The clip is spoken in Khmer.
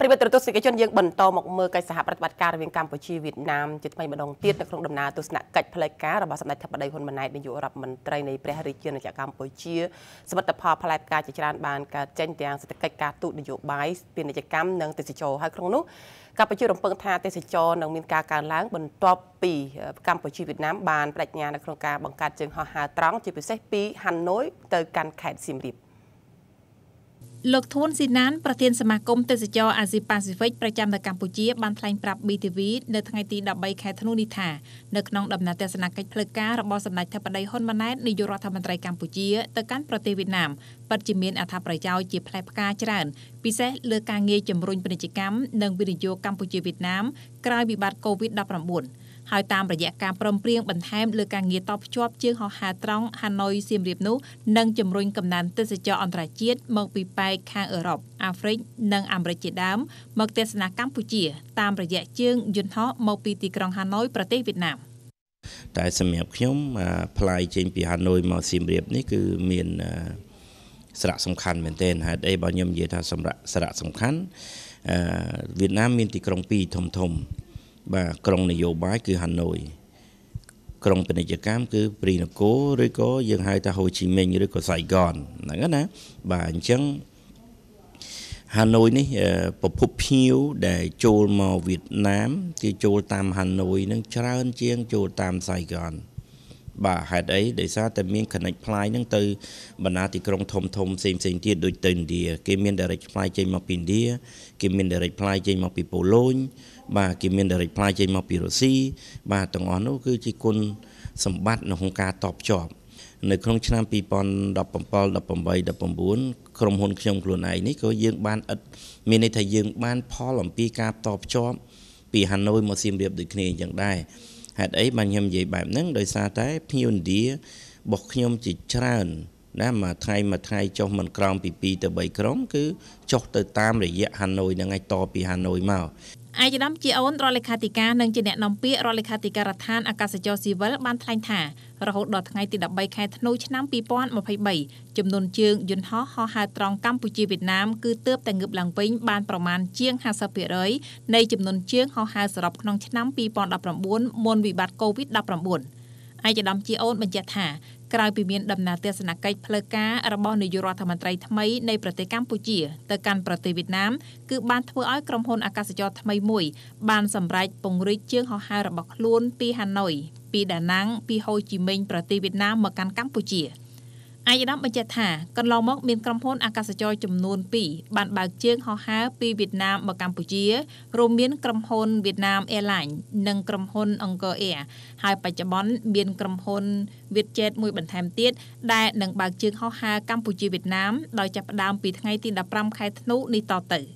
ប្រិមិត្តទស្សនិកជនយើងបន្តមកមើលកិច្ចសហប្រតិបត្តិការរវាងកម្ពុជាវៀតណាមជាថ្មីម្ដងទៀតនៅក្នុងដំណើរទស្សនកិច្ចផ្លូវការរបស់សម្ដេចធិបតីហ៊ុនម៉ាណែតនាយករដ្ឋមន្ត្រីនៃព្រះរាជាណាចក្រកម្ពុជាសមិទ្ធផលផ្លែផ្កាជាច្រើនបានកើតចេញទាំងសេដ្ឋកិច្ចការទូតនយោបាយពាណិជ្ជកម្មនិងទេសចរហើយក្នុងនោះកម្ពុជារំពឹងថាទេសចរនឹងមានការកើនឡើងបន្ទាប់ពីកម្ពុជាវៀតណាមបានបដិញ្ញានៅក្នុងការបង្កើតជើងហោះហើរត្រង់ជាពិសេសពីហាណូយទៅកាន់ខេត្តសៀមរាប។លោកធួនស៊ីណានប្រធានសមាគមទេសចរអាស៊ីប៉ាស៊ីហ្វិកប្រចាំនៅកម្ពុជាបានថ្លែងប្រាប់ BTV នៅថ្ងៃទី13ខែធ្នូនេះថានៅក្នុងដំណើរទស្សនកិច្ចផ្លូវការរបស់សម្ដេចធិបតីហ៊ុនម៉ាណែតនាយករដ្ឋមន្ត្រីកម្ពុជាទៅកាន់ប្រទេសវៀតណាមពិតជាមានអត្ថប្រយោជន៍ជាផ្លែផ្កាច្រើនពិសេសលើការងារជំរុញពាណិជ្ជកម្មនិងវិនិយោគកម្ពុជាវៀតណាម ក្រោយវិបត្តិ COVID-19 ហើយតាមរយៈការព្រមព្រៀងបន្ថែមលើការងារតបភ្ជាប់ជើងហោះហើរត្រង់ហាណូយសៀមរាបនោះនឹងជំរុញកំណើនទេសចរអន្តរជាតិមកពីប៉ែកខាងអឺរ៉ុបអាហ្វ្រិក និងអាមេរិកជាដើមមកទស្សនាកម្ពុជា តាមរយៈជើងយន្តហោះមកពីទីក្រុងហាណូយប្រទេសវៀតណាម។តែសម្រាប់ខ្ញុំផ្លាយចេញពីហាណូយមកសៀមរាបនេះគឺមានសារៈសំខាន់មែនទែនហេតុអីបើខ្ញុំនិយាយថាសម្រាប់សារៈសំខាន់អឺវៀតណាម មានទីក្រុងពីរធំធំបាទក្រុងនយោបាយគឺហាណូយក្រុងពាណិជ្ជកម្មគឺ ព្រីនគរឬក៏យើងហៅថាហូជីមិញឬក៏សៃហ្គនហ្នឹងណាបាទអញ្ចឹងហាណូយនេះប្រភពភៀវដែលចូលមកវៀតណាមគឺចូលតាមហាណូយនឹងច្រើនជាង ចូលតាមសៃហ្គនបាទហេតុអីដោយសារតែមាន connect ផ្លាយហ្នឹងទៅបណ្ដាទីក្រុងធំធំផ្សេងផ្សេងទៀតដូចទៅឥណ្ឌាគេមាន direct ផ្លាយចេញមកពីឥណ្ឌាគេមាន direct ផ្លាយចេញមកពីប៉ូឡូញបាទគេមាន direct ផ្លាយចេញមកពីរុស្ស៊ីបាទទាំងអស់នោះគឺជាគុណសម្បត្តិក្នុងការតបជាប់ នៅក្នុងឆ្នាំ2017 18 19ក្រុមហ៊ុនខ្ញុំខ្លួនឯងនេះក៏យើងបានឥតមានន័យថាយើង បានផលអំពីការតបជាប់ពីហាណូយមកសៀមរាបដូចគ្នាអញ្ចឹងដែរហេតុអីបានខ្ញុំនិយាយបែបហ្នឹងដោយសារតែភ្ញៀវឥណ្ឌារបស់ខ្ញុំជាច្រើនណាមួយថ្ងៃមួយថ្ងៃចុះមិនក្រោមពី2ទៅ3ក្រុមគឺចុះទៅតាមរយៈហាណូយហ្នឹងឯងតពីហាណូយមកអាយដាមជាអូនរដ្ឋលេខាធិការនិងជាអ្នកនាំពាក្យរដ្ឋលេខាធិការដ្ឋានអាកាសចរស៊ីវិលបានថ្លែងថារហូតដល់ថ្ងៃទី13ខែធ្នូឆ្នាំ2023ចំនួនជើងយន្តហោះហោះហើរត្រង់កម្ពុជាវៀតណាមគឺទើបតែងើបឡើងវិញបានប្រមាណជាង50%នៃចំនួនជើងហោះហើរសរុបក្នុងឆ្នាំ2019មុនវិបត្តិ COVID-19 ឯកឧត្តមជាអូនបញ្ជាក់ថាក្រោយពីមានដំណើរទស្សនកិច្ចផ្លូវការរបស់នាយករដ្ឋមន្ត្រីថ្មីនៃប្រទេសកម្ពុជាទៅកាន់ប្រទេសវៀតណាមគឺបានធ្វើឲ្យក្រុមហ៊ុនអាកាសចរថ្មីមួយបានសម្រេចពង្រីកជើងហោះហើររបស់ខ្លួន ពីហាណូយពីដាណាំងពីហូជីមិញប្រទេសវៀតណាមមកកាន់កម្ពុជា។អាយដាមបញ្ជាក់ថាកន្លងមក មានក្រុមហ៊ុនអាកាសចរចំនួន2បានបើកជើងហោះហើរពីវៀតណាមមកកម្ពុជារួមមានក្រុមហ៊ុន Vietnam Airlines និងក្រុមហ៊ុន Angkor Air ហើយបច្ចុប្បន្នមានក្រុមហ៊ុន Vietjet មួយបន្ថែមទៀតដែលនឹងបើកជើងហោះហើរកម្ពុជាវៀតណាមដោយចាប់ផ្ដើមពីថ្ងៃទី15ខែធ្នូនេះតទៅ។